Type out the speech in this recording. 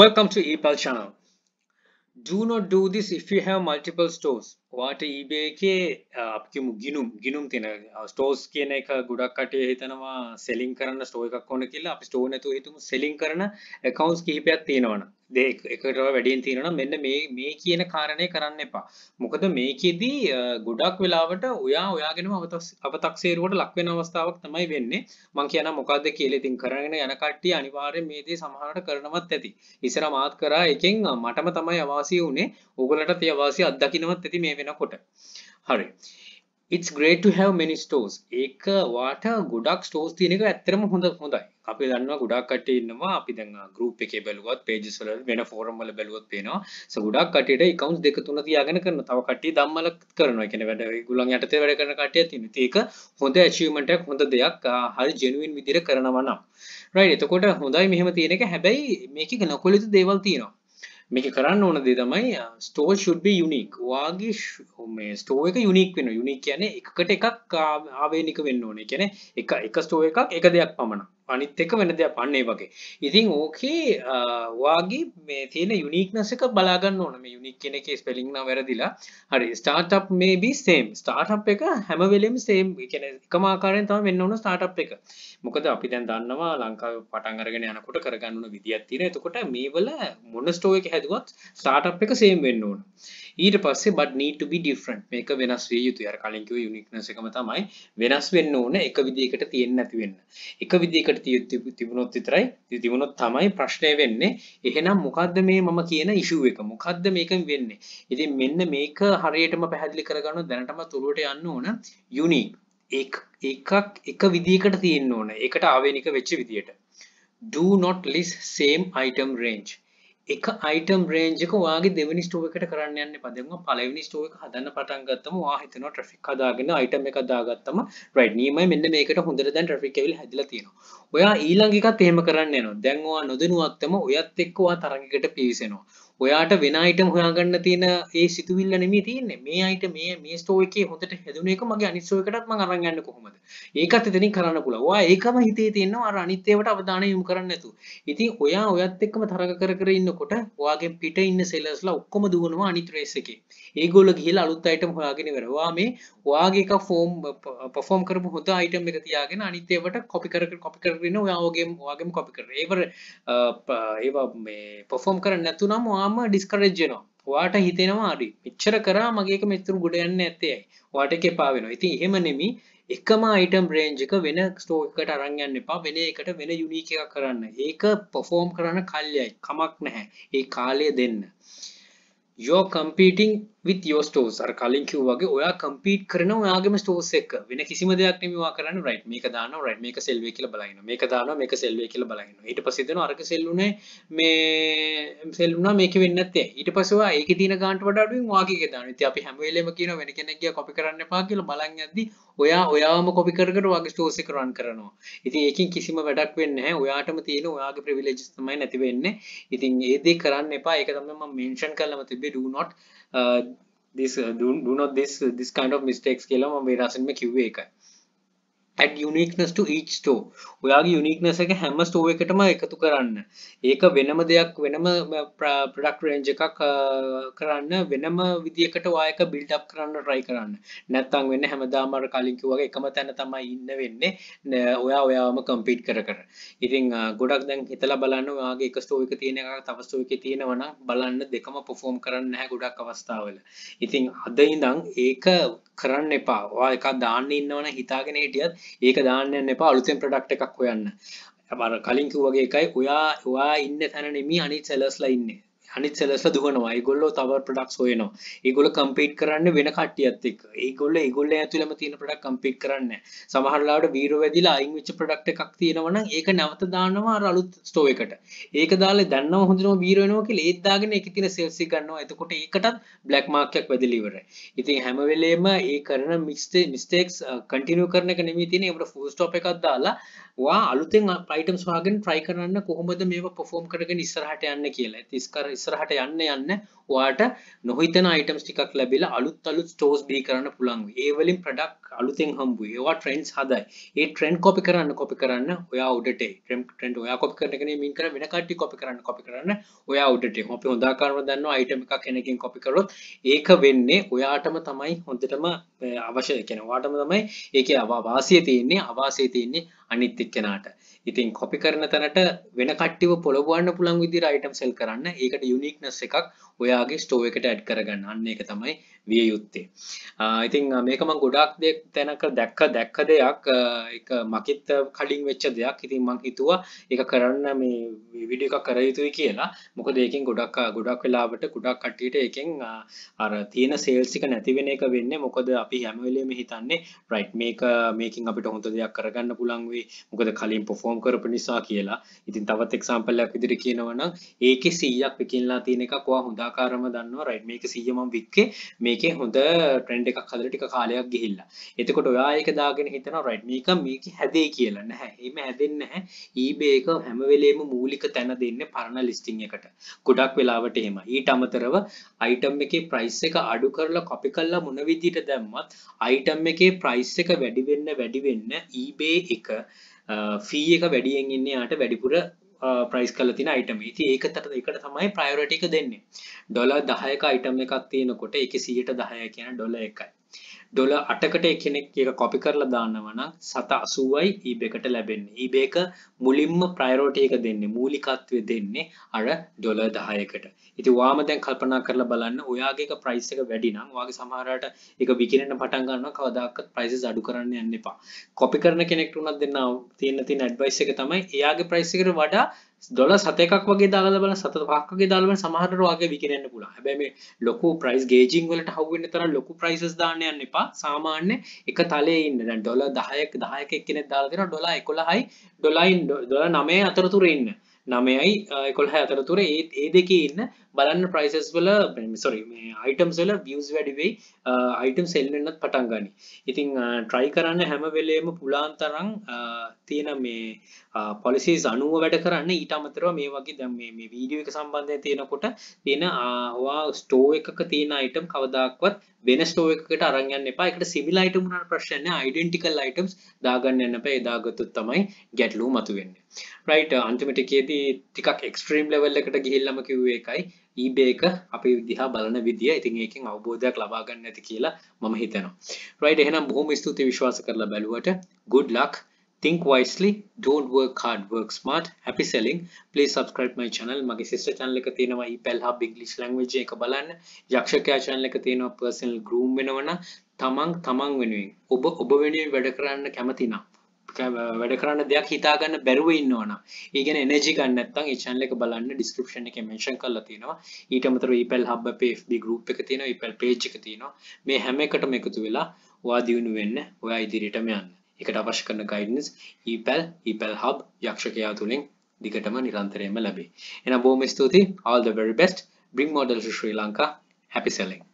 Welcome to ePal channel. Do not do this if you have multiple stores. වාට eBay එකේ අපිමු ගිනුම් ගිනුම් තියෙන stores කියන එක ගොඩක් කටේ හිතනවා සෙලින් කරන්න ස්ටෝ එකක් ඕන කියලා අපි ස්ටෝ නැතුව හිතමු සෙලින් කරන accounts කිහිපයක් තියෙනවනම් දෙක එකට වැඩියෙන් තියෙනවනම් මෙන්න මේ මේ කියන කාරණේ කරන්න එපා. මොකද මේකෙදි ගොඩක් වෙලාවට ඔයා ඔයාගෙනම අවතක්සේරුවට ලක් වෙන අවස්ථාවක් තමයි වෙන්නේ. මං කියන මොකද්ද කියලා ඉතින් කරගෙන යන කට්ටිය අනිවාර්යයෙන් මේ දේ සමහරවට කරනවත් ඇති. ඉස්සර මාත් කරා එකෙන් මටම තමයි අවාසිය උනේ. ඕගලටත් ඒ අවාසිය අත්දකින්නවත් ඇති මේ වෙනකොට හරි it's great to have many stores ඒක වාට ගොඩක් stores තියෙන එක ඇත්තටම හොඳ හොඳයි අපි දන්නවා ගොඩක් කට්ටිය ඉන්නවා අපි දැන් group එකේ බැලුවත් pages වල වෙන forum වල බැලුවත් පේනවා so ගොඩක් කට්ටියට accounts දෙක තුන තියාගෙන කරනවා තව කට්ටිය ධම්මල කරනවා ඒ කියන්නේ වැඩ ඒගොල්ලන් යටතේ වැඩ කරන කට්ටිය තියෙනවා ඒක හොඳ achievement එකක් හොඳ දෙයක් හරි genuine විදිහට කරනවා නම් right එතකොට හොඳයි මෙහෙම තියෙන එක හැබැයි මේකේ නොකළ යුතු දේවල් තියෙනවා මේක කරන්න ඕන දේ තමයි ස්ටෝ should be unique. ඔයාගේ මේ ස්ටෝ එක unique වෙනවා. unique කියන්නේ එකකට එකක් ආවේනික වෙන්න ඕනේ. කියන්නේ එක එක ස්ටෝ එකක් එක දෙයක් පමණයි. අනිත් එක වෙන දෙයක් අන්නේ වගේ. ඉතින් ඕකේ වාගේ මේ තියෙන යුනික්නස් එක බලා ගන්න ඕන. මේ යුනික් කියන එකේ ස්පෙලිං නම් වැරදිලා. හරි ස්ටාර්ට්අප් මේ බි සේම්. ස්ටාර්ට්අප් එක හැම වෙලෙම සේම්. ඒ කියන්නේ එකම ආකාරයෙන් තමයි වෙන්න ඕන ස්ටාර්ට්අප් එක. මොකද අපි දැන් දන්නවා ලංකාවේ පටන් අරගෙන යනකොට කරගන්න ඕන විදියක් තියෙනවා. එතකොට මේවල මොන ස්ටෝ එක හැදුවත් ස්ටාර්ට්අප් එක සේම් වෙන්න ඕන. ඊට පස්සේ but need to be different මේක වෙනස් විය යුතුයි අර කලින් කිව්ව uniqueness එකම තමයි වෙනස් වෙන්න ඕන එක විදිහකට තියෙන්න නැති වෙන්න එක විදිහකට තිබුණොත් විතරයි තිබුණොත් තමයි ප්‍රශ්නය වෙන්නේ එහෙනම් මොකක්ද මේ මම කියන ඉශුව එක මොකක්ද මේක වෙන්නේ ඉතින් මෙන්න මේක හරියටම පැහැදිලි කරගන්න දැනටම තුළුවට යන්න ඕන යුනික් එකක් එක විදිකට තියෙන්න ඕන එකට ආවේනික වෙච්ච විදියට do not list same item range එක අයිටම් රේජක වගේ දෙවනි ස්ටුව එකට කරන්න යන්න පදම පලවිනි ස්ටුව එක හදන්න පටන් ගත්තම වාහිතන ට්‍රික් හදාගෙන අයිටම එක දාගත්තම රඩ්නීමයි මෙන්න මේකට හොඳර දැන් ට්‍රිකවිල් හැදිල තියෙනවා ඔයා ඊළඟිකත් එහෙම කරන්න නවා දැන්වා නොදනුවත්තම ඔයත් එක්කවා තරඟකට පිවිසෙනවා ඔයාට වෙන අයිටම් හොයාගන්න තියෙන ඒ සිතුවිල්ල නෙමේ තියන්නේ මේ අයිට මේ මේ ස්ටෝ එකේ හොඳට හැදුන එක මගේ අනිස්සෝකටත්ම අරන් යන්න කොහොමද ඒකත් එතනින් කරන්න පුළුවන් ඒකම හිතේ තියෙනවා අර අනිත් ඒවට අවධානය යොමු කරන්න නැතු. ඉතින් ඔයා ඔයත් එක්කම තරග කර කර ඉන්නකොට ඔයාගේ පිට ඉන්න සෙලර්ස්ලා ඔක්කොම දුවනවා අනිත් රේස් එකේ. ඒගොල්ල ගිහිල්ලා අලුත් අයිටම් හොයාගෙන ඉවරවා මේ ඔයාගේ එක ෆෝම් පර්ෆෝම් කරපු හොඳ අයිටම් එක තියාගෙන අනිත් ඒවට කොපි කර කොපි කරගෙන ඔයාගේම ඔයාගේම කොපි කරන ඒවර ඒවා මේ පර්ෆෝම් කරන්න නැතුනම් ඔයාම ඩිස්කරේජ් වෙනවා වාට හිතෙනවා අරි පිච්චර කරා මගේක මෙතුරු ගොඩ යන්න ඇත්තේයි වාට එක එපා වෙනවා ඉතින් එහෙම නෙමි එකම අයිටම් රේන්ජ් එක වෙන ස්ටෝ එකට අරන් යන්න එපා වෙන එකට වෙන යුනික් එකක් කරන්න ඒක පර්ෆෝම් කරන්න කල්යයි කමක් නැහැ ඒ කාලය දෙන්න your competing විෝ ස්ටෝස් අර කලින් කිව්වගේ ඔයා කම්පීට් කරන යාගම ස්ටෝස් එක් වෙන කිසිම දෙයක් නෙමවා කරන්න රයිට් මේක දාන රයිට් මේක සෙල්වේ කියල බලයින මේක දාන මේක සෙල්වේ කියල බලයින ඊට පසිදන අරක සෙල්ලුනේ මේ සෙල්ුනා මේක වෙන්නත්තේ ඊට පසවා ඒක තින ගාන්ට වඩුවෙන් වාගේ දාන ති අපි හැමවලම කියන වෙන කෙනෙක්ගේ කොපි කරන්න පා කියල බලන් ඇද ඔයා ඔයාම කොපි කරට වගේ ස්ටෝසි කරන් කරනවා ඉතින් ඒකින් කිසිම වැඩක් වෙන්න ඔයාටම තියෙන ඔයාගේ ප්‍රවිලජස්තමයි නැතිවෙන්න ඉතින් ඒදේ කරන්න එපා එක තම මෙන්ෂන් කරලම තිබේ do not this do not this this kind of mistakes के लिए हम वेरासन में क्यू एक है ඇඩ් යුනික්නස් ඊච් ස්ටෝ ඔයාගේ යුනික්නස එක හැම ස්ටෝ එකටම එකතු කරන්න ඒක වෙනම දෙයක් වෙනම ප්‍රඩක් රෙන්ජ එකක් කරන්න වෙනම විදිකට වායක බිල්ටප් කරන්න රයි කරන්න නැත්තං වෙන්න හැමදාමර කලින්කි වගේ එකම තැන තමයි ඉන්න වෙන්නේ ඔයා ඔයාම කම්පීට් කර කර ඉතින් ගොඩක් දැන් හිතල බලන්න වාගේ එක ස්ටෝ එක තියෙන එක තවස්ටෝ එක තියෙනවන බලන්න දෙකම පොෆෝම් කරන්න හැ ගොඩක් අවස්ථාවල ඉතින් අදයිඳං ඒක කරන්න එපා වා එකක් දාන්න ඉන්නවන හිතාගෙන හිටියත් ඒක දාන්න යන්න එපා අලුතෙන් ප්‍රොඩක්ට් එකක් හොයන්න. අර කලින් කිව්ව වගේ එකයි ඔයා ඔයා ඉන්න තැන නෙමෙයි අනිත් සෙලර්ස්ලා ඉන්නේ. අනිත් සෙලස්ල දුවනවා ඒගොල්ලෝ තව ප්‍රඩක්ස් හොයනවා ඒගොල්ලෝ කම්පීට් කරන්න වෙන කට්ටියත් එක්ක ඒගොල්ලෝ ඒගොල්ලෝ ඇතුළේම තියෙන ප්‍රොඩක්ට් කම්පීට් කරන්න සමහර ලාවට වීරෝ වැදිලා අයින් වෙච්ච ප්‍රොඩක්ට් එකක් තියෙනවා නම් ඒක නැවත දානවා අර අලුත් ස්ටෝ එකට ඒක දාලා දැන්නම හොඳටම වීරෝ වෙනවා කියලා ඒත් දාගෙන ඒකේ තියෙන සෙල්ස් එක ගන්නවා එතකොට ඒකටත් බ්ලැක් මාක් එකක් වැදිලා ඉවරයි ඉතින් හැම වෙලේම ඒ කරන මිස්ටේක්ස් කන්ටිනියු uh, කරන එක නෙමෙයි තියෙන්නේ ඒකට ෆුල් ස්ටොප් එකක් දාලා වා අලුතෙන් අයිටම්ස් හොයාගෙන try කරන්න කොහොමද මේවා perform කරගෙන ඉස්සරහට යන්න කියලා ඉතින් ඉස්සර ඉස්සරහට යන්න යන්න ඔයාට නොහිතන items ටිකක් ලැබිලා අලුත් අලුත් stores බිහි කරන්න පුළුවන්. ඒ වලින් product අලුතෙන් හම්බුයි ඒවා ට්‍රෙන්ඩ්ස් හදයි ඒ ට්‍රෙන්ඩ් කොපි කරන්න කොපි කරන්න ඔයා උඩට ට්‍රෙන්ඩ් ඔයා කොපි කරන කෙනෙක් මින් කර වෙන කට්ටිය කොපි කරන්න කොපි කරන්න ඔයා උඩට අපි හොඳාකාරව දන්නවා අයිටම් එකක් කෙනකින් කොපි කරොත් ඒක වෙන්නේ ඔයාටම තමයි හොඳටම අවශ්‍ය කියන ඔයාටම තමයි ඒකේ අවාසිය තියෙන්නේ අවාසිය තියෙන්නේ අනිත් එක්කෙනාට ඉතින් කොපි කරන තැනට වෙන කට්ටිව පොළොවන්න පුළුවන් විදිහට අයිටම් සෙල් කරන්න. ඒකට යුනික්නස් එකක් ඔයාගේ ස්ටෝ එකට ඇඩ් කරගන්න. අන්න ඒක තමයි විය යුත්තේ. ඉතින් මේක මම ගොඩක් දේ තැනක දැක්ක දැක්ක දෙයක් මකිත් කඩින් වෙච්ච දෙයක් ඉතින් මං හිතුවා එක කරන්න මේ විඩිය එකක් කර යුතුයි කියලා මොකද ඒකින් ගොඩක් ගොඩක් වෙලාවට ගොඩක් කට්ටියට ඒකෙන් අර තියෙන සේල්සික නැතිවෙන එක වෙන්න මොකද අපි හැමවෙලේම හිතන්නේ රයිට් මේක මේකින් අපිට හොඳ දෙයක් කරගන්න පුළන් වේ මොකද කලින් පොෆෝම් කරපු නිසා කියලා ඉතින් තවත් එක්සාම්පල්ලයක් විදිර කියනවනම් ඒක සීයක් පිකින්ලා තියෙන එකක්වා හොදාකාරම දන්නවා රයිට් මේක සීයමම් වික්කේ මේකේ හොඳ ට්‍රෙන්ඩ් එකක් හදලා ටික කාලයක් ගිහිල්ලා එතකොට ඔයා ඒක දාගෙන හිතනවා රයිට් මේක මේක හැදේ කියලා. නැහැ. එහෙම හැදෙන්නේ නැහැ. eBay එක හැම වෙලෙම මූලික තැන දෙන්නේ පරණ listing එකට. ගොඩක් වෙලාවට එහෙම. ඊට අමතරව item එකේ price එක අඩු කරලා copy කරලා මොන විදිහට දැම්මත් item එකේ price එක වැඩි වෙන්න වැඩි වෙන්න eBay එක ෆී එක වැඩියෙන් ඉන්නේ යාට වැඩිපුර ප්‍රයිස් කල තින අයිටම ති ඒකතට එකට තමයි ප්‍රයෝරටික දෙන්නේ ඩොල දහයක අයිටම එකක් තියෙනකොට එක සියට දහය කියන ඩොල එකයි ඩොල අටකට එකනෙක් එක කොපි කරලා දාන්නවනම් සත අසුවයි ඊබකට e ලැබෙන්නේ ඊබේක e මුලින්ම ප්‍රයිරෝටයක දෙන්නේ මූලිකත්වය දෙන්නේ අර ඩොල දහයකට ඉති වාම දැන් කල්පනා කරලා බලන්න ඔයාගේක ප්‍රයිස් එක වැඩිනම් වගේ සමහරට එක විකිරෙන පටන්ගන්න කවදක්කත් ප්‍රයිස අඩු කරන්න යන්න එපා කොපි කරන කෙනෙක්ට උනත් දෙන්න තියෙන තින් ඇඩ්වයිස් එක තමයි එයාගේ ප්‍රයිසිකට වඩා දොල සතකක් වගේ දාල බල සත පක්ගේ දාලම සමහර වගේ විකිරන්න පුල හැබැම ලොකු ප්‍රයිස් ගේජිං වලට හවන්න තර ලොකු ප්‍රයිසස් දානයන්න එපා සාමාන්‍ය එක තලේ ඉන්න ඩොල දහයක් දායක කෙනෙ දාලා දෙෙන ඩොලා එකොළහයි ඩොලයින් දොල නමේ අතරතුර ඉන්න නමයයි එකොල් හැතර තුර ඒත් ඒ දෙක ඉන්න බලන්න ප්‍රයිසස් වල සොරි අයිටම්ස් වල වියස් වැඩිවෙයි අයිටම් සෙල්ලන්නත් පටන්ගනි ඉතිං ට්‍රයි කරන්න හැම වෙලේම පුලාන්තරං තියෙන මේ පොලිසිස් අනුව වැඩ කරන්න ඊට අමතරව මේ වගේ දැම් මේ වීඩියෝ එක සම්බන්ධය තියෙනකොට තියෙන ආවා ස්ටෝ එකක තියෙන අයිටම් කවදක්වත් වෙන ස්ටෝ එකට අරගන්න එපා එකට සිවිල් අයිටම් වුණාට ප්‍රශ්න නැහැ අයිඩෙන්ටිකල් අයිටම්ස් දාගන්න යන්න එපා එදාගත්තොත් තමයි ගැටලුව මතුවෙන්නේ රයිට් අන්තිමට කියේදී ටිකක් එක්ස්ට්‍රීම් ලෙවල් එකට ගිහිල්ලම කිව්ව එකයි ඊබේක අපි දිහා බලන විදිය ඉතින් ඒකෙන් අවබෝධයක් ලබා ගන්න ඇති කියලා මම හිතනවා. රයිට් එහෙනම් බොහොම ස්තුතියි විශ්වාස කරලා බැලුවට. good luck think wisely don't work hard work smart happy selling please subscribe my channel මගේ sister channel එක තියෙනවා epel hub english language එක බලන්න යක්ෂකයා channel එක තියෙනවා personal groom වෙනවනම් තමන් තමන් වෙනුවෙන් ඔබ ඔබ වෙනුවෙන් වැඩ කරන්න කැමති නම් වැඩ කරන්න දෙයක් හිතාගන්න බැරුව ඉන්න ඕන ඒගෙන එනජි ගන්නත්තන් චන්ල එක බලන්න ඩිස්ක්‍රපෂන එක මේෂන් කරලා තියෙනවා ඊට අමතර ඉපල් හබ පේ ගරුප් එක තියෙන ඉපල් පේජ් එක තියෙනවා මේ හැම එකටම එකතු වෙලා වා දියුණු වෙන්න ඔයා ඉදිරිටම යන්න එකට අවශ්‍ය කරන ගයිඩන්ස් ඊපල් ඉපල් හබ් යක්ෂකයා තුළින් දිගටම නිරන්තරයම ලැබේ එන බෝම ස්තුති all the very best bring model to Sri Lanka happy selling